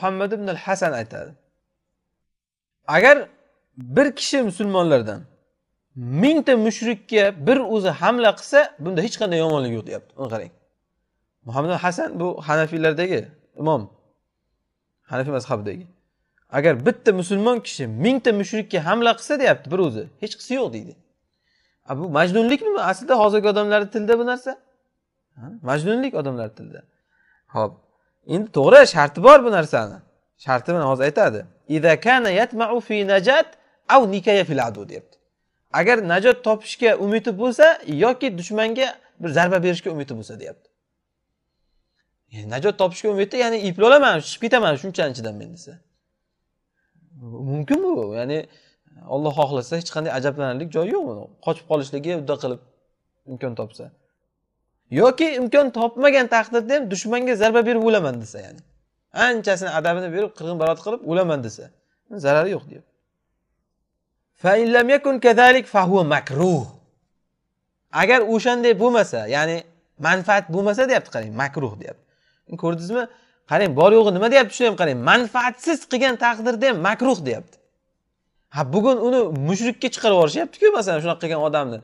muhammad ibn hasan aytadi agar bir kishi musulmonlardan mingta mushrikka bir o'zi hamla qilsa bunda hech qanday yomonlik yo'q deyapti uni qarang muhammad hasan bu hanafiylardagi imom hanafiy mazhabidagi agar bitta musulmon kishi mingta mushrikka hamla qilsa deyapti bir o'zi hech qisi yo'q deydi bu majnunlikmi aslida hozirgi odamlarni tilida bu narsa majnunlik odamlar tilida ho'p endi to'g'ri sharti bor bu narsani sharti mana hozir aytadi deyapti agar najot topishga umidi bo'lsa yoki dushmanga bir zarba berishga umidi bo'lsa deyapti yani, najot topishga umidi ya'ni iplolaman chiqib ketaman shunchani ichidan men desa mumkin bu ya'ni olloh xohlasa hech qanday ajablanarlik joyi yo'q qochib qolishligi udda qilib imkon topsa yoki imkon topmagan taqdirda ham dushmanga zarba berib o'laman desa ya'ni anchasini adabini berib qirg'in barot qilib o'laman desa zarari yo'q deyapti agar o'shanday bo'lmasa ya'ni manfaat bo'lmasa deyapti qarang makruh deyapti ko'rdingizmi qarang bor yo'g'i nima deyapti shuni ham qarang manfaatsiz qilgan taqdirda ham makruh deyapti ha bugun uni mushrikka chiqarib yuborishyaptiku masalan shunaqa qilgan odamni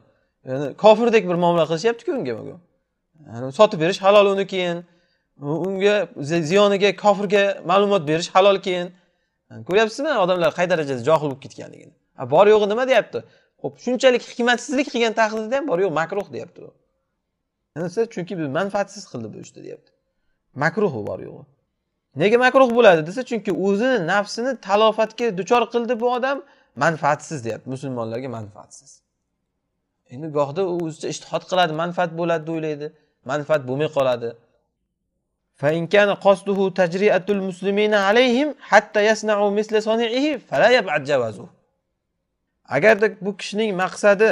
yani kofirdek bir muomala qilishyaptiku unga bugun sotib berish halol uni keyin unga ziyoniga kofirga ma'lumot berish halol keyin ko'ryapsizmi odamlar qay darajada johil bo'lib ketganligini bor yo'g'i nima deyapti ho'p shunchalik hikmatsizlik qilgan taqdirda ham bor yo'q makruh deyapti u chunki biz manfaatsiz qildi bu ishni deyapti makruh u bor yo'g'i nega makruh bo'ladi desa chunki o'zini nafsini talofatga duchor qildi bu odam manfaatsiz deyapti musulmonlarga manfaatsiz endi gohida u o'zicha ishtihod qiladi manfaat bo'ladi deb o'ylaydi manfaat bo'lmay qoladi agarda bu kishining maqsadi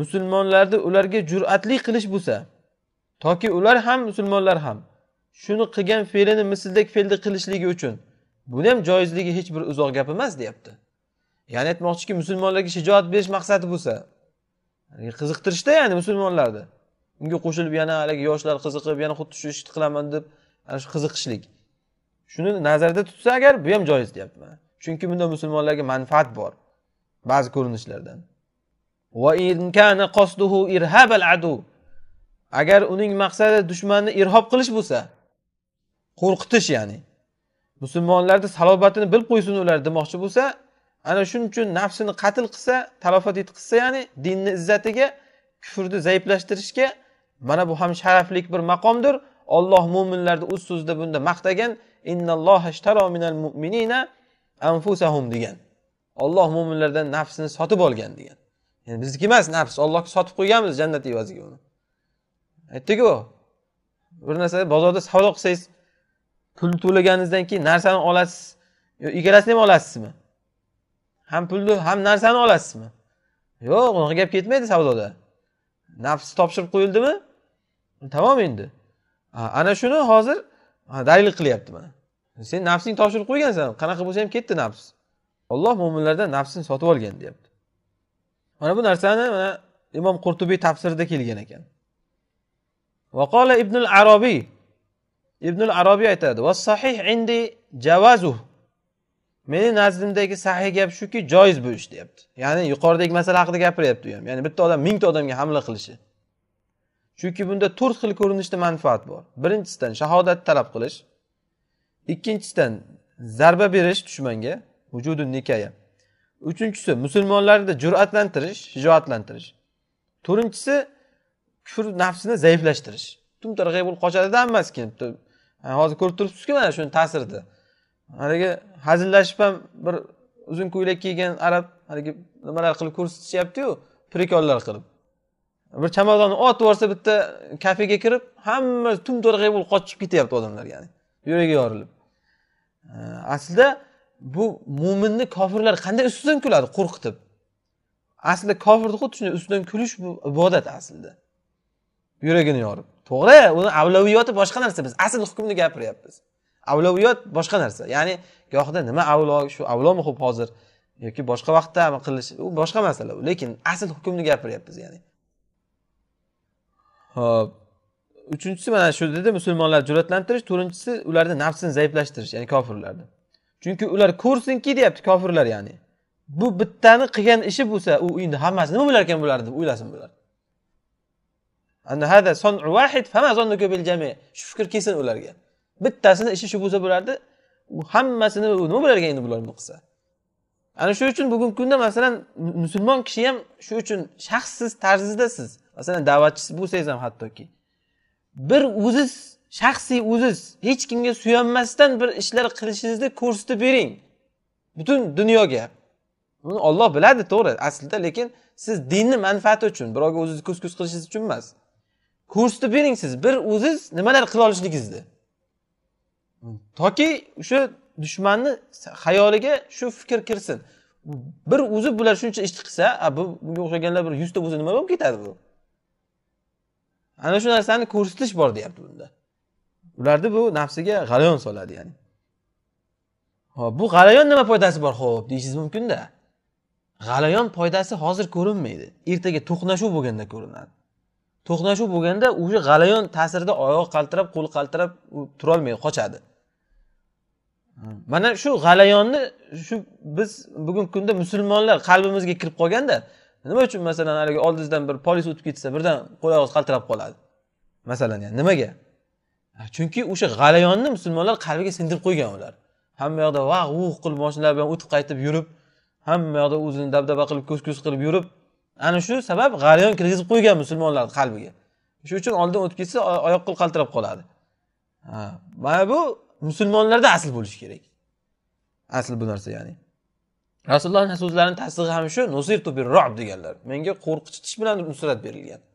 musulmonlarni ularga jur'atli qilish bo'lsa toki ular ham musulmonlar ham shuni qilgan fe'lini misldek fe'lda qilishligi uchun buni ham joizligi hech bir uzoq gap emas deyapti ya'ni aytmoqchiki musulmonlarga shijoat berish maqsadi bo'lsa qiziqtirishda ya'ni musulmonlarni unga qo'shilib yana haligi yoshlar qiziqib yana xuddi shu ishni qilaman deb ana shu qiziqishlik shuni nazarda tutsa agar bu ham joiz deyapman chunki bunda musulmonlarga manfaat bor ba'zi ko'rinishlardan agar uning maqsadi dushmanni irhob qilish bo'lsa qo'rqitish ya'ni musulmonlarni salobatini bilib qo'ysin ular demoqchi bo'lsa ana shuning uchun nafsini qatl qilsa talofat yetkazsa ya'ni dinni izzatiga kufrni zaiflashtirishga mana bu ham sharafli bir maqomdir olloh mo'minlarni o'z so'zida bunda maqtagan anfusahum degan olloh mo'minlardan nafsini sotib olgan degan ya'ni bizniki emas nafs ollohga sotib qo'yganmiz jannat evaziga uni aytdiku bir narsa bozorda savdo qilsangiz pulni to'laganingizdan keyin narsani olasiz ikkalasini ham olasizmi ham pulni ham narsani olasizmi yo'q unaqa gap ketmaydi savdoda nafs topshirib qo'yildimi tamom endi ana shuni hozir dalil qilyapti mana sen nafsing topshirib qo'ygansan qanaqa bo'lsa ham ketdi nafs olloh mo'minlardan nafsini sotib olgan deyapti mana bu narsani mana imom qurtubiy tafsirida kelgan ekan vaqola ibnul arobiy ibnul arobiy aytadi va sahih indi javazu meni nazdimdagi sahih gap shuki joiz bu ish deyapti ya'ni yuqoridagi masala haqida gapiryapti u ham ya'ni bitta odam mingta odamga hamla qilishi chunki bunda to'rt xil ko'rinishda manfaat bor birinchisidan shahodat talab qilish ikkinchisidan zarba berish dushmanga vujudi nikaya uchinchisi musulmonlarni jur'atlantirish shijoatlantirish to'rtinchisi kufr nafsini zaiflashtirish tumtarg'ibul qochadida hammasi keyin hozir ko'rib turibsizku mana shuni ta'sirida haligi hazillashib ham bir uzun ko'ylak kiygan arab haligi nimalar qilib ko'rsatishyaptiyu prikollar qilib bir chamadonni otib yuborsa bitta kafega kirib hamma tum to'rg'ay bo'lib qochib ketyapti odamlar ya'ni yuragi yorilib aslida bu mo'minni kofirlar qanday ustidan kuladi qo'rqitib aslida kofirni xuddi shunday ustidan kulish bu ibodat aslida yuragini yorib to'g'ri uni avlaviyoti boshqa narsa biz asl hukmni gapiryapmiz avlaviyot boshqa narsa ya'ni gohida nima avlo shu avlomi hozir yoki boshqa vaqtda qilish u boshqa masala lekin asl hukmni gapiryapmiz ya'ni ho'p uchinchisi mana shu dedi musulmonlarni jur'atlantirish to'rtinchisi ularni nafsini zaiflashtirish ya'ni kofirlarni chunki ular ko'rsinki deyapti kofirlar ya'ni bu bittani qilgan ishi bo'lsa u endi hammasi nima bo'lar ekan bularni deb o'ylasin bular shu fikr kelsin ularga bittasini ishi shu bo'lsa bo'lardi u hammasini nima bo'lar ekan endi bular buni qilsa ana shu uchun bugungi kunda masalan musulmon kishi ham shu uchun shaxssiz tarzida siz masalan da'vatchisi bo'lsangiz ham hattoki bir o'ziz shaxsiy o'ziz hech kimga suyanmasdan bir ishlar qilishingizni ko'rsatib bering butun dunyoga buni olloh biladi to'g'ri aslida lekin siz dinni manfaati uchun birovga o'zingizni ko'z ko'z qilishingiz uchun emas ko'rsatib bering siz bir o'ziz nimalar qila olishligingizni toki o'sha dushmanni xayoliga shu fikr kirsin bir o'zi bular shuncha ishni qilsa bu bunga o'xshaganlar bir yuzta bo'lsa nima bo'lib ketadi bu ana shu narsani ko'rsatish bor deyapti bunda ularni bu nafsiga g'alayon soladi ya'ni hop bu g'alayon nima foydasi bor ho'p deyishingiz mumkinda g'alayon foydasi hozir ko'rinmaydi ertaga to'qnashuv bo'lganda ko'rinadi to'qnashuv bo'lganda o'sha g'alayon ta'sirida oyog'i qaltirab qo'li qaltirab turolmaydi qochadi mana shu g'alayonni shu biz bugungi kunda musulmonlar qalbimizga kirib qolganda nima uchun masalan haligi oldingizdan bir polis o'tib ketsa birdan qo'l qaltirab qoladi masalan yani nimaga chunki o'sha g'alayonni musulmonlar qalbiga singdirib qo'ygan ular hamma yoqda vah vuh qilib moshinalar bilan o'tib qaytib yurib hamma yoqda o'zini dabdaba qilib ko'z ko'z qilib yurib ana shu sabab g'alayon kirgizib qo'ygan musulmonlarni qalbiga shuning uchun oldin o'tib ketsa oyoq qo'l qaltirab qoladi mana bu musulmonlarda asl bo'lishi kerak asl bu narsa ya'ni rasulullohni so'zlarini tasdig'i ham shu nusirtu bir rob deganlar menga qo'rqitish bilan nusrat berilgan